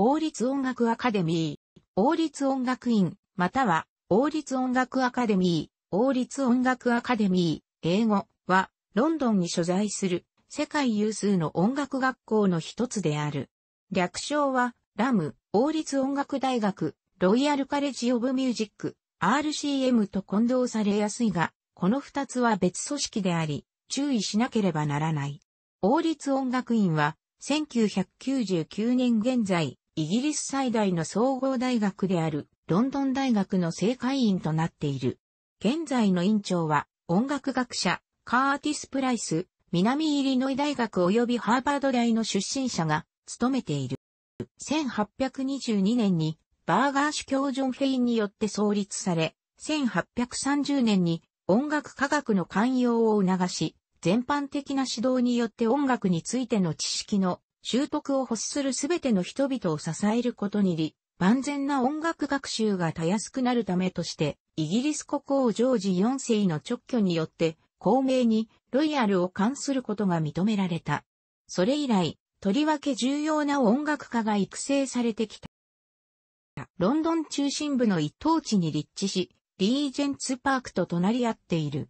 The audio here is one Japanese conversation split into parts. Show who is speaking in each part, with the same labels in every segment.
Speaker 1: 王立音楽アカデミー、王立音楽院、または、王立音楽アカデミー、王立音楽アカデミー、英語は、ロンドンに所在する、世界有数の音楽学校の一つである。略称は、ラム、王立音楽大学、ロイヤルカレッジオブミュージック、RCM と混同されやすいが、この二つは別組織であり、注意しなければならない。王立音楽院は、1999年現在、イギリス最大の総合大学であるロンドン大学の正会員となっている。現在の院長は音楽学者カーティス・プライス、南イリノイ大学及びハーバード大の出身者が務めている。1822年にバーガー主教ジョン・フェインによって創立され、1830年に音楽科学の寛容を促し、全般的な指導によって音楽についての知識の習得を欲するすべての人々を支えることにり、万全な音楽学習がたやすくなるためとして、イギリス国王ジョージ4世の直挙によって、公明にロイヤルを冠することが認められた。それ以来、とりわけ重要な音楽家が育成されてきた。ロンドン中心部の一等地に立地し、リージェンツパークと隣り合っている。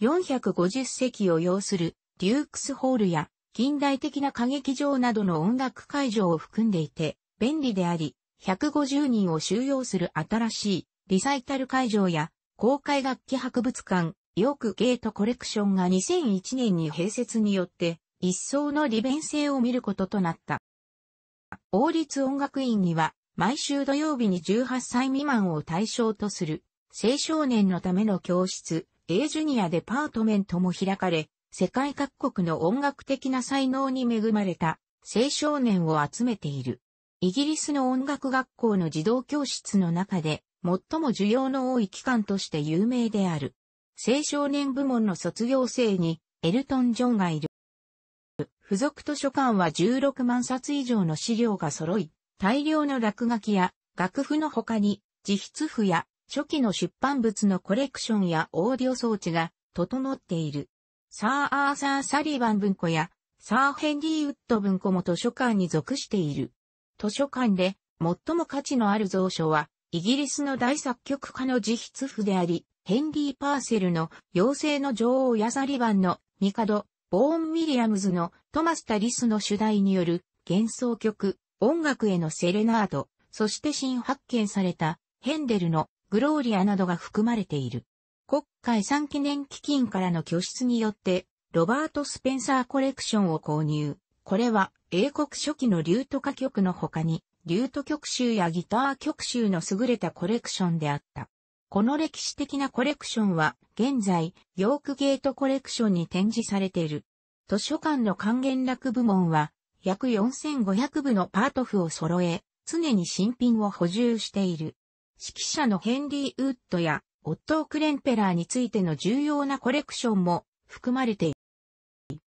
Speaker 1: 450席を要するデュークスホールや近代的な歌劇場などの音楽会場を含んでいて、便利であり、150人を収容する新しいリサイタル会場や公開楽器博物館、ヨークゲートコレクションが2001年に併設によって一層の利便性を見ることとなった。王立音楽院には毎週土曜日に18歳未満を対象とする青少年のための教室、A ジュニアデパートメントも開かれ、世界各国の音楽的な才能に恵まれた青少年を集めている。イギリスの音楽学校の児童教室の中で最も需要の多い機関として有名である。青少年部門の卒業生にエルトン・ジョンがいる。付属図書館は16万冊以上の資料が揃い、大量の落書きや楽譜の他に自筆譜や初期の出版物のコレクションやオーディオ装置が整っている。サー・アーサー・サリバン文庫や、サー・ヘンリー・ウッド文庫も図書館に属している。図書館で、最も価値のある蔵書は、イギリスの大作曲家の自筆譜であり、ヘンリー・パーセルの妖精の女王やサリバンのミカド、ボーン・ミリアムズのトマス・タリスの主題による幻想曲、音楽へのセレナード、そして新発見されたヘンデルのグローリアなどが含まれている。国会産記念基金からの拠出によって、ロバート・スペンサーコレクションを購入。これは、英国初期のリュート歌曲の他に、リュート曲集やギター曲集の優れたコレクションであった。この歴史的なコレクションは、現在、ヨークゲートコレクションに展示されている。図書館の還元楽部門は、約4500部のパート譜を揃え、常に新品を補充している。指揮者のヘンリー・ウッドやオットー・クレンペラーについての重要なコレクションも含まれている。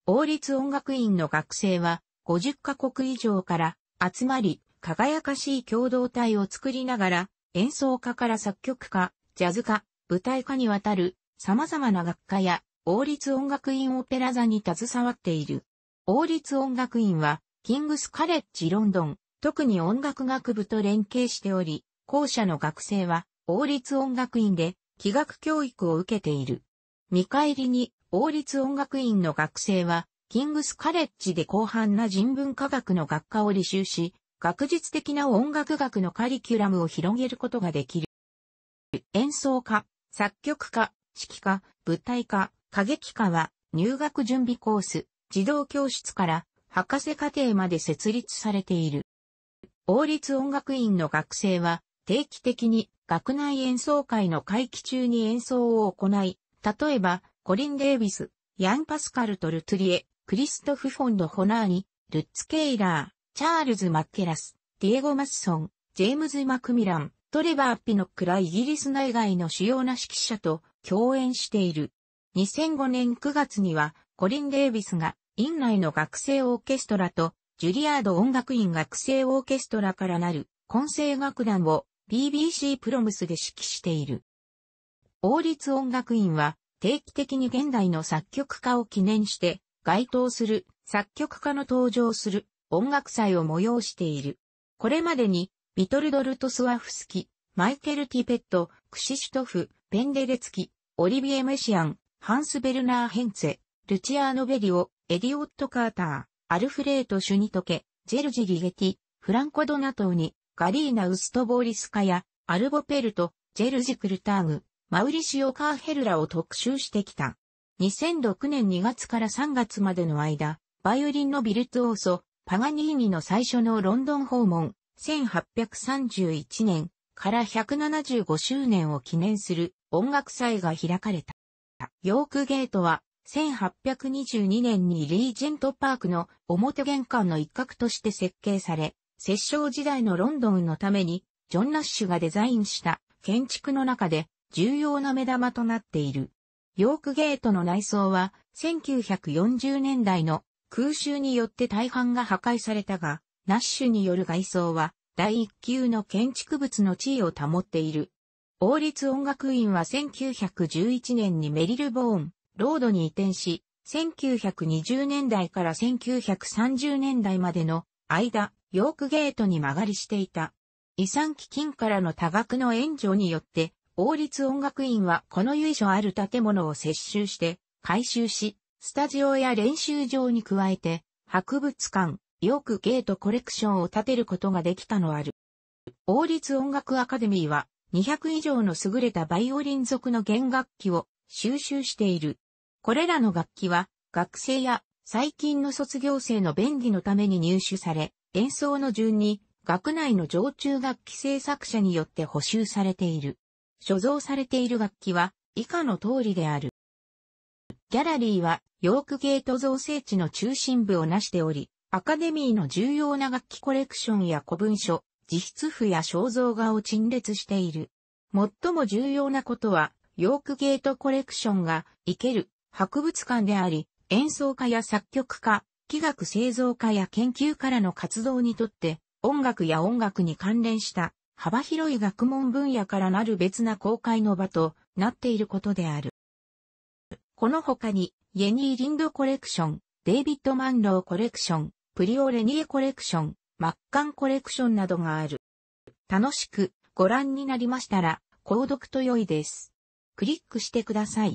Speaker 1: 王立音楽院の学生は50カ国以上から集まり、輝かしい共同体を作りながら、演奏家から作曲家、ジャズ家、舞台家にわたる様々な学科や王立音楽院オペラ座に携わっている。王立音楽院は、キングスカレッジロンドン、特に音楽学部と連携しており、校舎の学生は、王立音楽院で器楽教育を受けている。見返りに、王立音楽院の学生は、キングスカレッジで広範な人文科学の学科を履修し、学術的な音楽学のカリキュラムを広げることができる。演奏家、作曲家、指揮家、舞台家、歌劇家は入学準備コース、児童教室から博士課程まで設立されている。王立音楽院の学生は定期的に学内演奏会の会期中に演奏を行い、例えば、コリン・デイビス、ヤン・パスカル・トルトゥリエ、クリストフ・フォンド・ホナーニ、ルッツ・ケイラー、チャールズ・マッケラス、ディエゴ・マッソン、ジェームズ・マクミラン、トレバー・ピノックらイギリス内外の主要な指揮者と共演している。2005年9月には、コリン・デイビスが、院内の学生オーケストラと、ジュリアード音楽院学生オーケストラからなる、混声楽団を BBC プロムスで指揮している。王立音楽院は定期的に現代の作曲家を記念して該当する作曲家の登場する音楽祭を催している。これまでにビトルドルトスワフスキ、マイケル・ティペット、クシシュトフ、ペンデレツキ、オリビエ・メシアン、ハンス・ベルナー・ヘンツェ、ルチアーノ・ベリオ、エディオット・カーター、アルフレート・シュニトケ、ジェルジ・リゲティ、フランコ・ドナトーニ、ガリーナ・ウストボーリスカや、アルボペルト、ジェルジ・クルターグ、マウリシオ・カーヘルラを特集してきた。2006年2月から3月までの間、バイオリンのビルトオーソ、パガニーニの最初のロンドン訪問、1831年から175周年を記念する音楽祭が開かれた。ヨークゲートは、1822年にリージェントパークの表玄関の一角として設計され、摂政時代のロンドンのために、ジョン・ナッシュがデザインした建築の中で重要な目玉となっている。ヨークゲートの内装は1940年代の空襲によって大半が破壊されたが、ナッシュによる外装は第一級の建築物の地位を保っている。王立音楽院は1911年にメリル・ボーン、ロードに移転し、1920年代から1930年代までの間、ヨークゲートに曲がりしていた。遺産基金からの多額の援助によって、王立音楽院はこの由緒ある建物を接収して、改修し、スタジオや練習場に加えて、博物館、ヨークゲートコレクションを建てることができたのある。王立音楽アカデミーは、200以上の優れたバイオリン族の弦楽器を収集している。これらの楽器は、学生や最近の卒業生の便宜のために入手され、演奏の順に、学内の常駐楽器制作者によって補修されている。所蔵されている楽器は、以下の通りである。ギャラリーは、ヨークゲート造成地の中心部をなしており、アカデミーの重要な楽器コレクションや古文書、自筆譜や肖像画を陳列している。最も重要なことは、ヨークゲートコレクションが、生ける博物館であり、演奏家や作曲家、器学製造家や研究からの活動にとって、音楽や音楽に関連した幅広い学問分野からなる別な公開の場となっていることである。この他に、イェニー・リンドコレクション、デイビッド・マンローコレクション、プリオ・レニエコレクション、マッカンコレクションなどがある。楽しくご覧になりましたら、購読と良いです。クリックしてください。